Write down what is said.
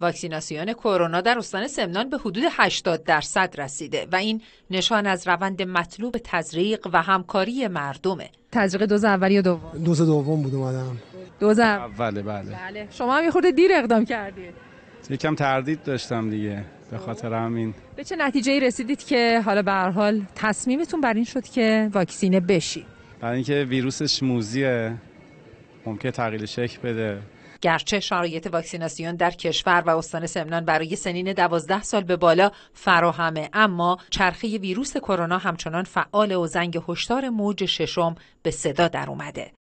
واکسیناسیون کرونا در استان سمنان به حدود 80 درصد رسیده و این نشان از روند مطلوب تزریق و همکاری مردمه تزریق دوز اولی یا دوم دوز دوم بود اومدم دوز اوله بله. بله شما هم یه خورده دیر اقدام کردید یکم تردید داشتم دیگه به خاطر همین به چه نتیجه ای رسیدید که حالا به حال تصمیمتون بر این شد که واکسینه بشی برای اینکه ویروسش موزیه ممکن تغییر شکل بده گرچه شرایط واکسیناسیون در کشور و استان سمنان برای سنین 12 سال به بالا فراهمه اما چرخه ویروس کرونا همچنان فعال و زنگ هشدار موج ششم به صدا در اومده